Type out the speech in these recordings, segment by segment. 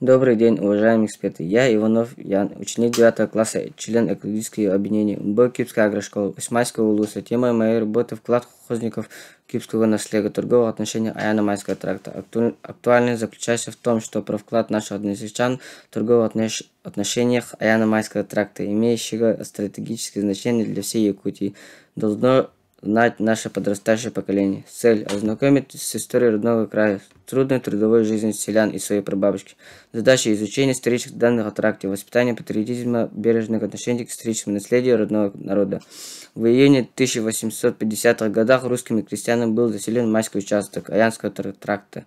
Добрый день, уважаемые эксперты. Я Иванов Ян, ученик 9 класса, член экологического объединения МБ Кипская агрошкола Усмайского улуса. Тема моей работы – вклад хозников кипского наследия торгового отношения Аяна-Майского тракта. Актуальность заключается в том, что про вклад наших односельчан в торговых отнош... отношениях Аяна-Майского тракта, имеющего стратегическое значение для всей Якутии, должно знать наше подрастающее поколение. Цель – ознакомить с историей родного края, трудной трудовой жизнью селян и своей прабабушки. Задача – изучение исторических данных о тракте, воспитание патриотизма, бережных отношений к историческому наследию родного народа. В июне 1850-х годах русскими крестьянами был заселен майский участок Аянского тракта,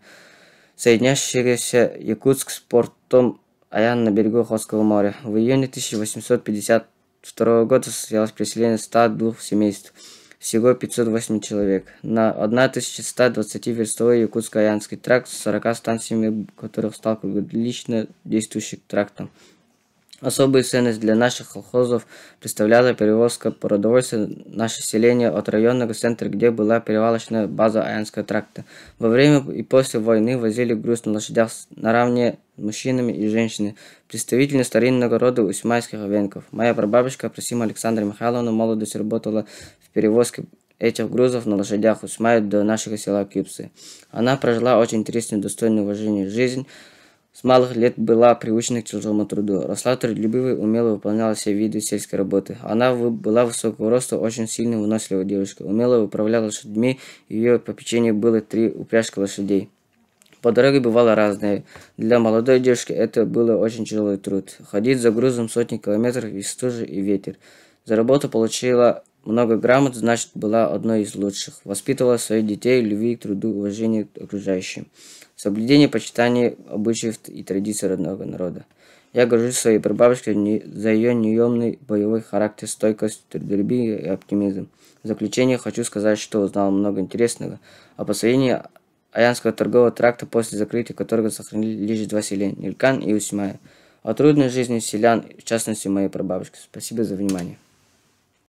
соединяющийся Якутск с портом Аян на берегу Охотского моря. В июне 1852 года состоялось переселение 102 семейств – всего 508 человек, на 1120 верстовой якутско Янский тракт с 40 станциями, которых стал лично действующим трактом. Особую ценность для наших колхозов представляла перевозка продовольствия наше селение от районного центра, где была перевалочная база Аянского тракта. Во время и после войны возили груз на лошадях наравне с мужчинами и женщинами. Представители старинного рода усмайских овенков. Моя прабабушка Просима Александра Михайловна молодость работала в перевозке этих грузов на лошадях Усмай до нашего села Кипсы. Она прожила очень интересную, достойную уважения жизнь, с малых лет была привычна к тяжелому труду. Росла трудолюбивой, умело выполняла все виды сельской работы. Она была высокого роста, очень сильной, выносливой девушкой. Умело управляла лошадьми, ее попечение было три упряжка лошадей. По дороге бывало разное. Для молодой девушки это было очень тяжелый труд. Ходить за грузом сотни километров и стужи, и ветер. За работу получила много грамот, значит, была одной из лучших. Воспитывала своих детей, любви к труду, уважению к окружающим соблюдение почитания обычаев и традиций родного народа. Я горжусь своей прабабушкой за ее неемный боевой характер, стойкость, трудолюбие и оптимизм. В заключение хочу сказать, что узнал много интересного о посвоении Аянского торгового тракта, после закрытия которого сохранили лишь два селения – Нилькан и Усьмая. О трудной жизни селян, в частности моей прабабушки. Спасибо за внимание.